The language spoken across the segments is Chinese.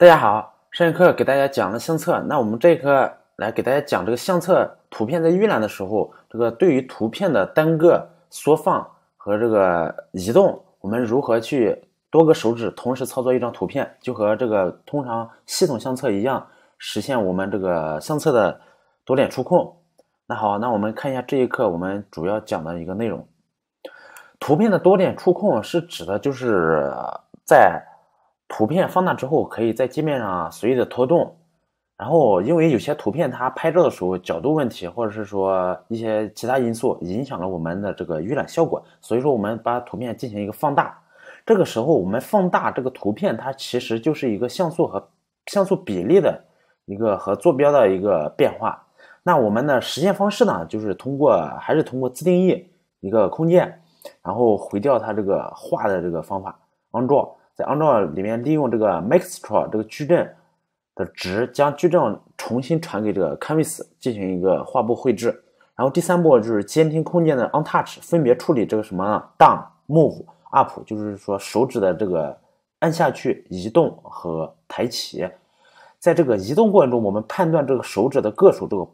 大家好，上节课给大家讲了相册，那我们这一课来给大家讲这个相册图片在预览的时候，这个对于图片的单个缩放和这个移动，我们如何去多个手指同时操作一张图片，就和这个通常系统相册一样实现我们这个相册的多点触控。那好，那我们看一下这一课我们主要讲的一个内容，图片的多点触控是指的就是在。图片放大之后，可以在界面上随意的拖动。然后，因为有些图片它拍照的时候角度问题，或者是说一些其他因素影响了我们的这个预览效果，所以说我们把图片进行一个放大。这个时候，我们放大这个图片，它其实就是一个像素和像素比例的一个和坐标的一个变化。那我们的实现方式呢，就是通过还是通过自定义一个空间，然后回调它这个画的这个方法，onDraw。在 Android 里面利用这个 m a t r i 这个矩阵的值，将矩阵重新传给这个 Canvas 进行一个画布绘制。然后第三步就是监听空间的 OnTouch，分别处理这个什么 Down、Move、Up，就是说手指的这个按下去、移动和抬起。在这个移动过程中，我们判断这个手指的个数，这个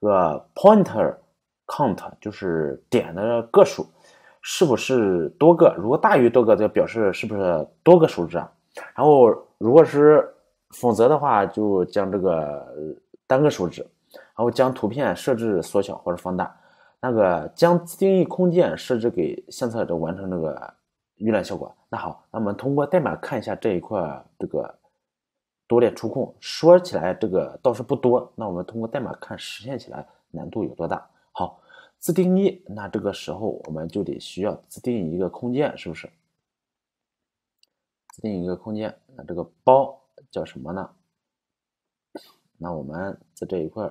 这个 Pointer Count 就是点的个数。是不是多个？如果大于多个，则表示是不是多个手指啊？然后如果是，否则的话就将这个单个手指，然后将图片设置缩小或者放大。那个将自定义空间设置给相册，就完成这个预览效果。那好，那我们通过代码看一下这一块这个多点触控。说起来这个倒是不多，那我们通过代码看实现起来难度有多大？自定义，那这个时候我们就得需要自定义一个空间，是不是？自定义一个空间，那这个包叫什么呢？那我们在这一块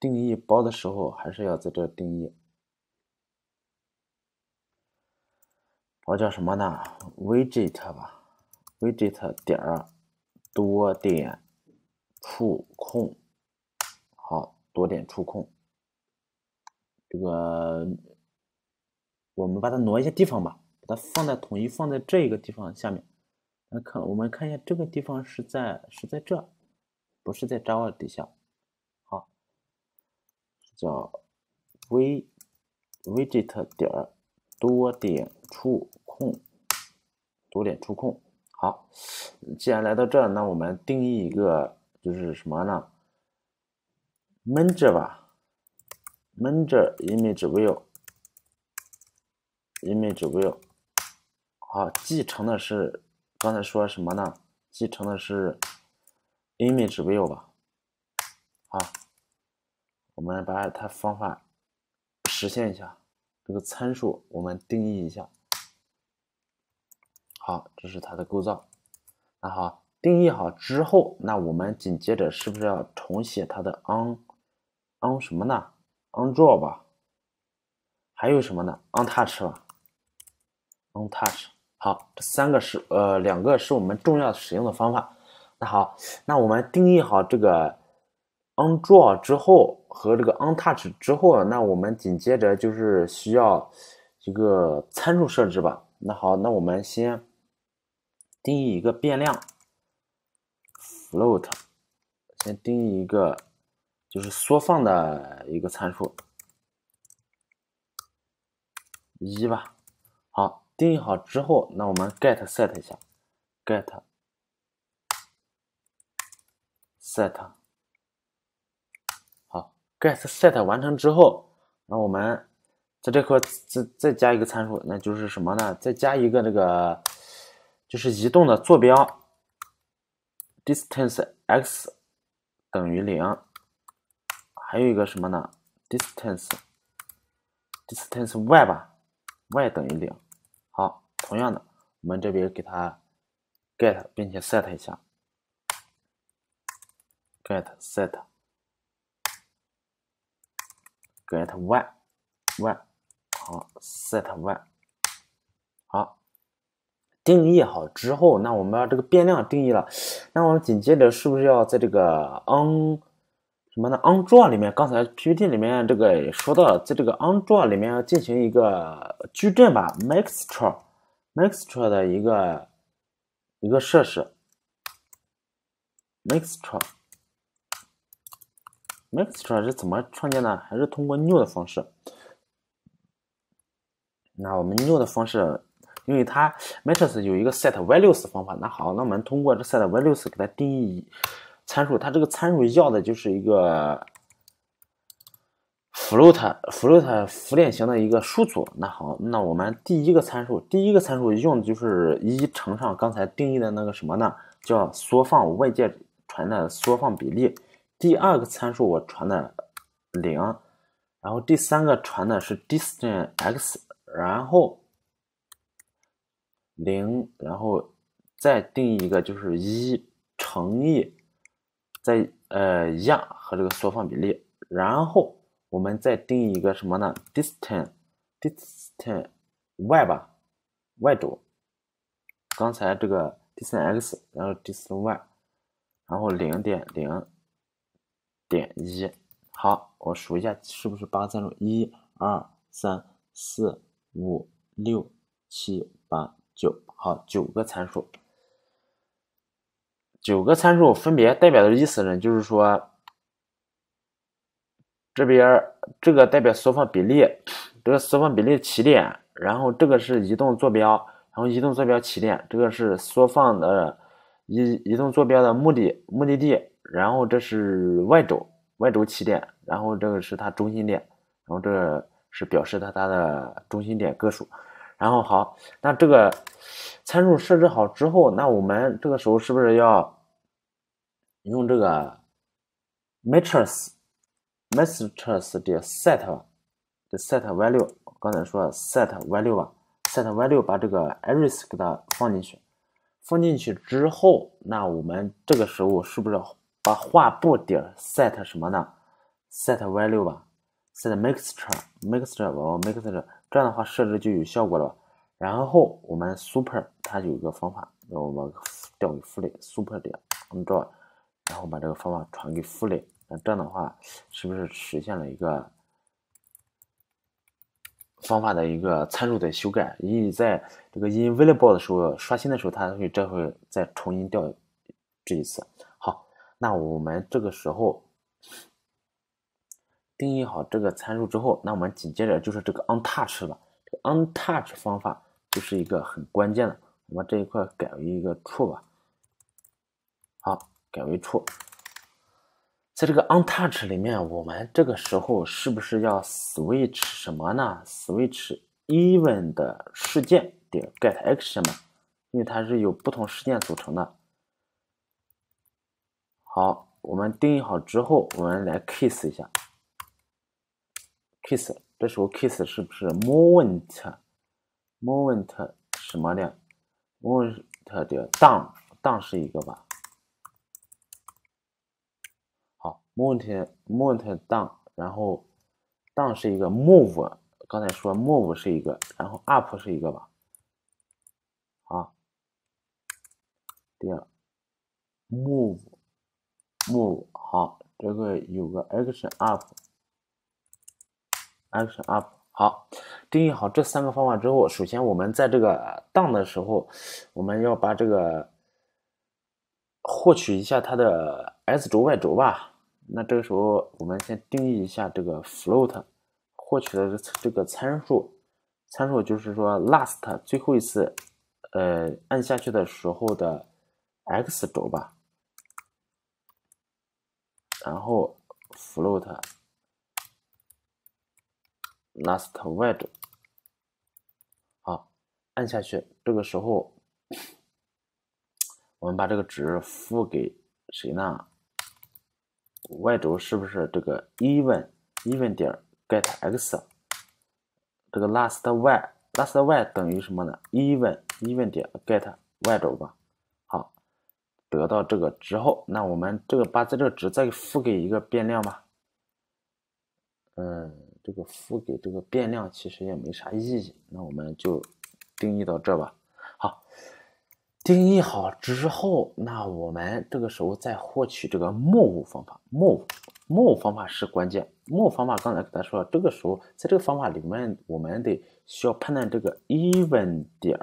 定义包的时候，还是要在这定义。包叫什么呢？Widget 吧，Widget 点儿多点触控，好多点触控。这个，我们把它挪一些地方吧，把它放在统一放在这一个地方下面。那看，我们看一下这个地方是在是在这，不是在 Java 底下。好，叫 V Widget 点儿多点触控，多点触控。好，既然来到这，那我们定义一个就是什么呢 m 着 n 吧。Manager Image View Image View 好，继承的是刚才说什么呢？继承的是 Image View 吧？啊，我们把它方法实现一下，这个参数我们定义一下。好，这是它的构造。那好，定义好之后，那我们紧接着是不是要重写它的 on on 什么呢？u n d r a w 吧，还有什么呢 u n t o u c h 吧 u n t o u c h 好，这三个是呃，两个是我们重要使用的方法。那好，那我们定义好这个 on_draw 之后和这个 on_touch 之后，那我们紧接着就是需要一个参数设置吧。那好，那我们先定义一个变量 float，先定义一个。就是缩放的一个参数，一吧。好，定义好之后，那我们 get set 一下，get set。好，get set 完成之后，那我们在这块再再加一个参数，那就是什么呢？再加一个这个，就是移动的坐标，distance x 等于零。还有一个什么呢？distance，distance y 吧，y 等于零。好，同样的，我们这边给它 get 并且 set 一下，get set get y y 好 set y 好定义好之后，那我们要这个变量定义了，那我们紧接着是不是要在这个 on 我们的 n d r a y 里面，刚才 PPT 里面这个也说到，在这个 n d r a y 里面要进行一个矩阵吧 m i x t u r e m i x t u r e 的一个一个设置 m i x t u r e m i x t u r e 是怎么创建的？还是通过 new 的方式？那我们 new 的方式，因为它 matrix 有一个 set values 方法，那好，那我们通过这 set values 给它定义。参数，它这个参数要的就是一个 float，float 浮链型的一个数组。那好，那我们第一个参数，第一个参数用的就是一乘上刚才定义的那个什么呢？叫缩放外界传的缩放比例。第二个参数我传的零，然后第三个传的是 distance x，然后零，然后再定义一个就是一乘以。在呃，样和这个缩放比例，然后我们再定一个什么呢？distance，distance y 吧，y 轴。刚才这个 distance x，然后 distance y，然后零点零点一。好，我数一下是不是八个参数？一、二、三、四、五、六、七、八、九。好，九个参数。九个参数分别代表的意思呢？就是说，这边这个代表缩放比例，这个缩放比例起点，然后这个是移动坐标，然后移动坐标起点，这个是缩放的移移动坐标的目的目的地，然后这是 Y 轴 Y 轴起点，然后这个是它中心点，然后这是表示它它的中心点个数。然后好，那这个参数设置好之后，那我们这个时候是不是要？用这个 matrix，matrix 的 set 的 set value，刚才说 set value 吧，set value 把这个 iris 给它放进去。放进去之后，那我们这个时候是不是把画布点 set 什么呢？set value 吧，set mixture，mixture 吧，mixture，这样的话设置就有效果了然后我们 super 它有一个方法，我们调用复列 super 点，我们道。然后把这个方法传给父磊，那这样的话，是不是实现了一个方法的一个参数的修改？因为在这个 i n v a l i a b l e 的时候，刷新的时候，它会这会再重新调这一次。好，那我们这个时候定义好这个参数之后，那我们紧接着就是这个 untouched 了。这个 untouched 方法就是一个很关键的，我们这一块改为一个 true 吧。改为错，在这个 on touch 里面，我们这个时候是不是要 switch 什么呢？switch even 的事件点 get action 嘛，因为它是由不同事件组成的。好，我们定义好之后，我们来 k i s s 一下。k i s s 这时候 k i s s 是不是 moment moment 什么的？moment 点 down down 是一个吧？move move down，然后 down 是一个 move，刚才说 move 是一个，然后 up 是一个吧？好，第二 move move 好，这个有个 action up action up 好，定义好这三个方法之后，首先我们在这个 down 的时候，我们要把这个获取一下它的 x 轴 y 轴吧。那这个时候，我们先定义一下这个 float，获取的这个参数，参数就是说 last 最后一次，呃，按下去的时候的 x 轴吧。然后 float last y 轴。好，按下去，这个时候，我们把这个值付给谁呢？y 轴是不是这个 even even 点 get x 这个 last y last y 等于什么呢 even even 点 get y 轴吧。好，得到这个之后，那我们这个把在这个值再赋给一个变量吧。嗯，这个赋给这个变量其实也没啥意义，那我们就定义到这吧。定义好之后，那我们这个时候再获取这个 move 方法，move move 方法是关键。move 方法刚才跟他说，这个时候在这个方法里面，我们得需要判断这个 even 点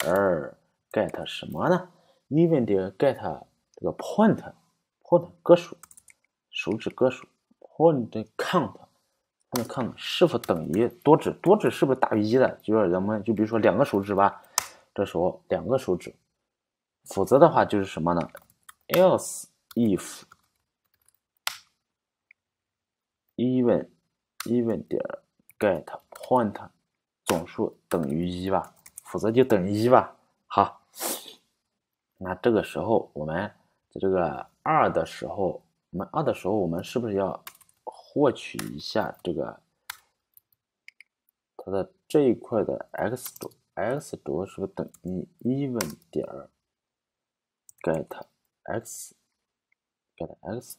get 什么呢？even 点 get 这个 point point 个数，手指个数，point count 那 o i n t count 是否等于多指？多指是不是大于一的？就是咱们就比如说两个手指吧，这时候两个手指。否则的话就是什么呢？else if even even 点 get point 总数等于一吧，否则就等于一吧。好，那这个时候我们在这个二的时候，我们二的时候，我们是不是要获取一下这个它的这一块的 x 轴 x 轴是不是等于 even 点儿？get x，get x，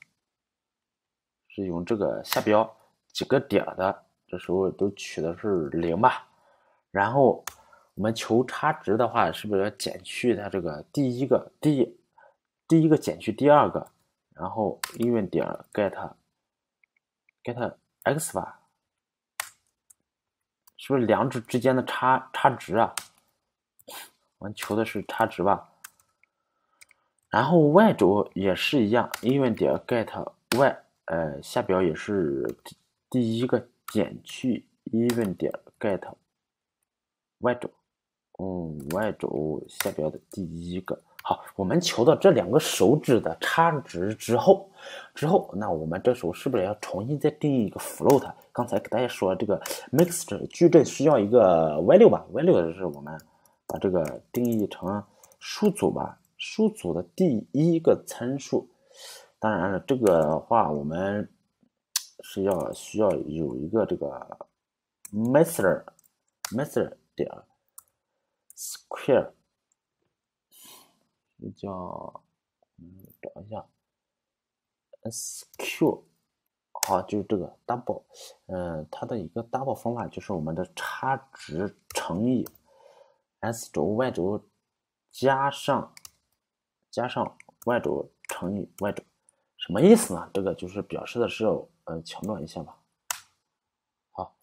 是用这个下标几个点的，这时候都取的是零吧。然后我们求差值的话，是不是要减去它这个第一个第第一个减去第二个，然后用点 get get x 吧？是不是两者之间的差差值啊？我们求的是差值吧？然后 y 轴也是一样，even 点 get y，呃，下标也是第一个减去 even 点 get y 轴，嗯，y 轴下标的第一个。好，我们求到这两个手指的差值之后，之后，那我们这时候是不是要重新再定义一个 float？刚才给大家说这个 m i x t u r e 矩阵需要一个 y 六吧，y 六是我们把这个定义成数组吧。数组的第一个参数，当然了，这个话我们是要需要有一个这个 method method 点 square 叫嗯，找一下，s q 好，就是这个 double，嗯，它的一个 double 方法就是我们的差值乘以 s 轴 y 轴加上。加上 y 轴乘以 y 轴，什么意思呢？这个就是表示的是，呃，强调一下吧。好，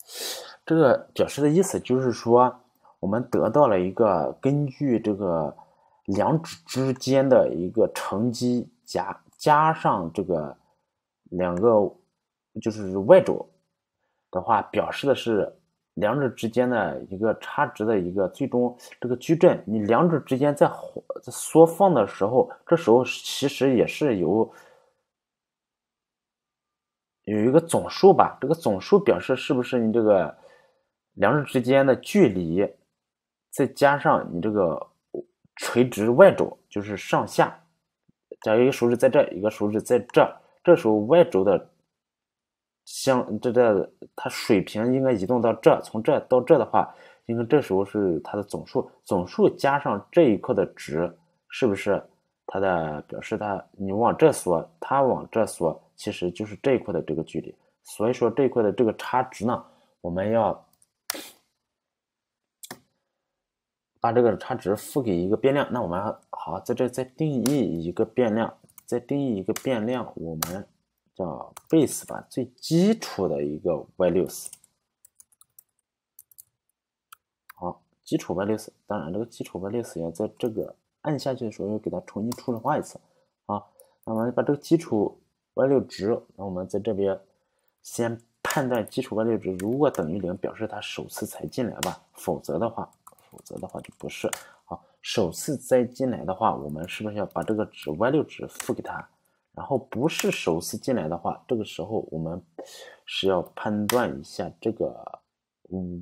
这个表示的意思就是说，我们得到了一个根据这个两指之间的一个乘积加加上这个两个就是 y 轴的话，表示的是。两者之间的一个差值的一个最终这个矩阵，你两者之间在在缩放的时候，这时候其实也是有有一个总数吧。这个总数表示是不是你这个两者之间的距离，再加上你这个垂直 y 轴，就是上下，假如一个手指在这，一个手指在这，这时候 y 轴的。像这这，它水平应该移动到这，从这到这的话，应该这时候是它的总数，总数加上这一块的值，是不是？它的表示它，你往这缩，它往这缩，其实就是这一块的这个距离。所以说这一块的这个差值呢，我们要把这个差值赋给一个变量。那我们好，在这再定义一个变量，再定义一个变量，我们。叫 base 吧，最基础的一个 y e s。好，基础 y e s。当然，这个基础 y e s 要在这个按下去的时候要给它重新初始化一次。啊，那么把这个基础 y e 值，那我们在这边先判断基础 y e 值，如果等于零，表示它首次才进来吧，否则的话，否则的话就不是。好，首次再进来的话，我们是不是要把这个值 y 六值赋给它？然后不是首次进来的话，这个时候我们是要判断一下这个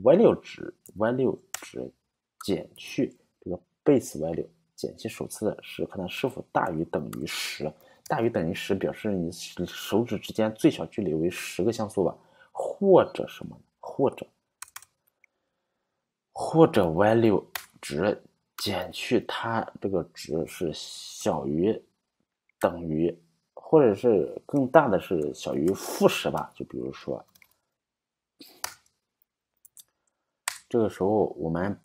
value 值，value 值减去这个 base value 减去首次的是看它是否大于等于十，大于等于十表示你手指之间最小距离为十个像素吧，或者什么呢？或者或者 value 值减去它这个值是小于等于。或者是更大的是小于负十吧，就比如说，这个时候我们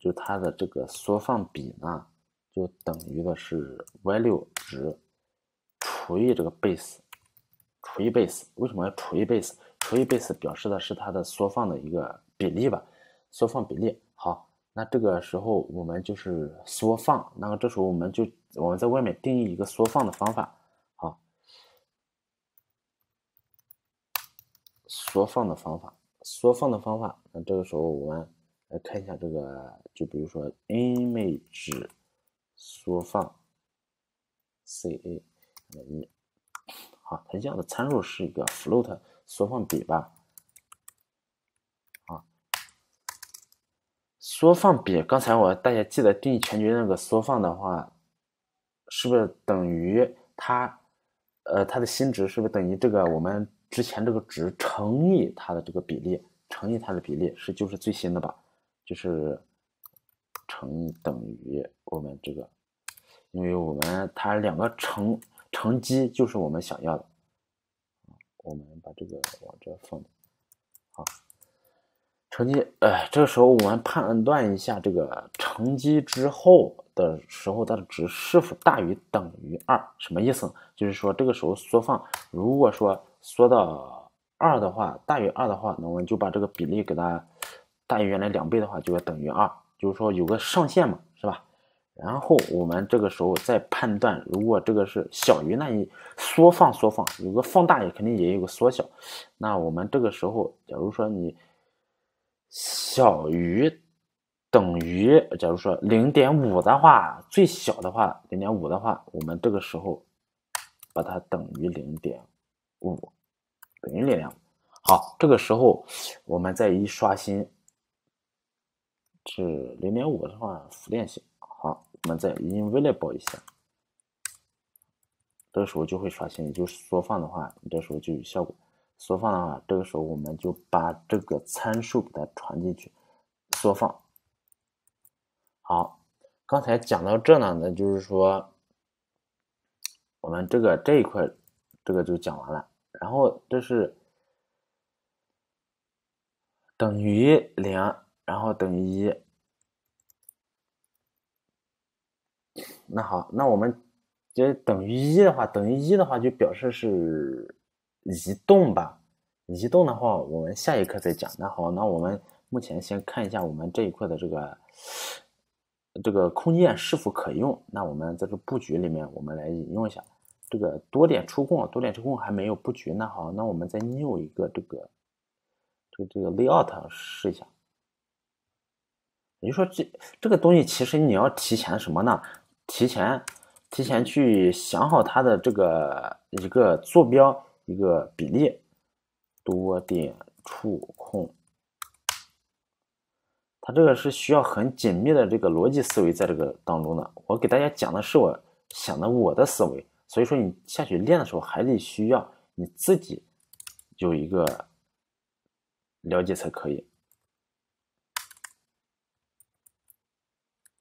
就它的这个缩放比呢，就等于的是 y 六值除以这个 base 除以 base，为什么要除以 base？除以 base 表示的是它的缩放的一个比例吧，缩放比例。好，那这个时候我们就是缩放，那么这时候我们就我们在外面定义一个缩放的方法。缩放的方法，缩放的方法，那这个时候我们来看一下这个，就比如说 image 缩放 ca 一，好，它要的参数是一个 float 缩放比吧？啊，缩放比，刚才我大家记得定义全局那个缩放的话，是不是等于它，呃，它的新值是不是等于这个我们？之前这个值乘以它的这个比例，乘以它的比例是就是最新的吧？就是乘以等于我们这个，因为我们它两个乘乘积就是我们想要的。我们把这个往这放，好，乘积。哎，这时候我们判断一下这个乘积之后。的时候，它的值是否大于等于二？什么意思？就是说，这个时候缩放，如果说缩到二的话，大于二的话，那我们就把这个比例给它大于原来两倍的话，就要等于二，就是说有个上限嘛，是吧？然后我们这个时候再判断，如果这个是小于，那你缩放缩放，有个放大也肯定也有个缩小，那我们这个时候，假如说你小于。等于，假如说零点五的话，最小的话零点五的话，我们这个时候把它等于零点五，等于零点五。好，这个时候我们再一刷新，是零点五的话，浮点性。好，我们再 i n v i s i b l e 一下，这个时候就会刷新，也就是缩放的话，你这时候就有效果。缩放的话，这个时候我们就把这个参数给它传进去，缩放。好，刚才讲到这呢，那就是说，我们这个这一块，这个就讲完了。然后这是等于零，然后等于一。那好，那我们这等于一的话，等于一的话就表示是移动吧？移动的话，我们下一课再讲。那好，那我们目前先看一下我们这一块的这个。这个空间是否可用？那我们在这布局里面，我们来引用一下这个多点触控。多点触控还没有布局，那好，那我们再 new 一个这个这个这个 layout 试一下。也就说，这这个东西其实你要提前什么呢？提前提前去想好它的这个一个坐标一个比例，多点触控。这个是需要很紧密的这个逻辑思维在这个当中的。我给大家讲的是我想的我的思维，所以说你下去练的时候还得需要你自己有一个了解才可以。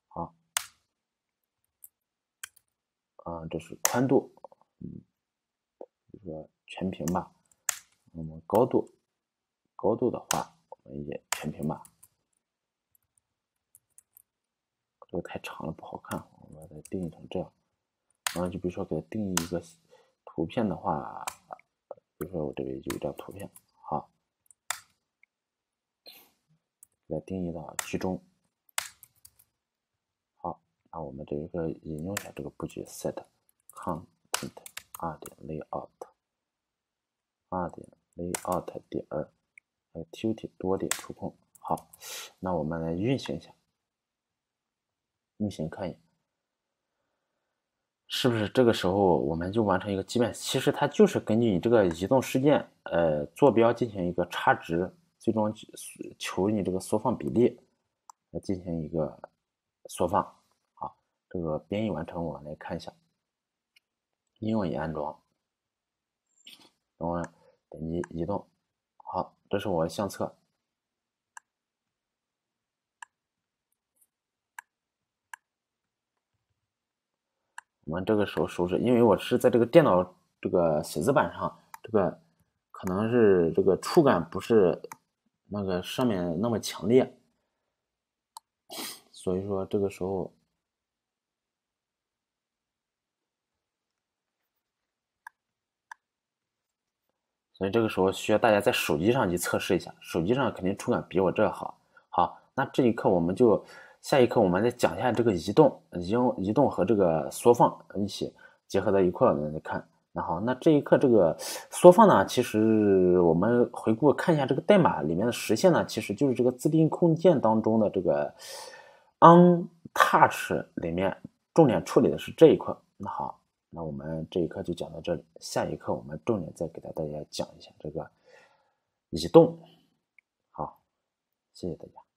好，啊，这是宽度，嗯，这个全屏吧。那么高度，高度的话，我们也全屏吧。这个太长了，不好看，我们把它定义成这样。然后就比如说给它定义一个图片的话，比如说我这里有一张图片，好，给它定义到居中。好，那我们这一个引用一下这个布局，set content 二点 layout 二点 layout 点 a c t t v i t y 多点触控。好，那我们来运行一下。运行一眼，是不是这个时候我们就完成一个基本？其实它就是根据你这个移动事件，呃，坐标进行一个差值，最终求你这个缩放比例来进行一个缩放。好，这个编译完成，我们来看一下应用已安装，等后点击移动。好，这是我的相册。我们这个时候收拾，因为我是在这个电脑这个写字板上，这个可能是这个触感不是那个上面那么强烈，所以说这个时候，所以这个时候需要大家在手机上去测试一下，手机上肯定触感比我这好。好，那这一刻我们就。下一课我们再讲一下这个移动，移移动和这个缩放一起结合在一块儿，我们看。那好，那这一课这个缩放呢，其实我们回顾看一下这个代码里面的实现呢，其实就是这个自定义控件当中的这个 on touch 里面重点处理的是这一块。那好，那我们这一课就讲到这里，下一课我们重点再给到大家讲一下这个移动。好，谢谢大家。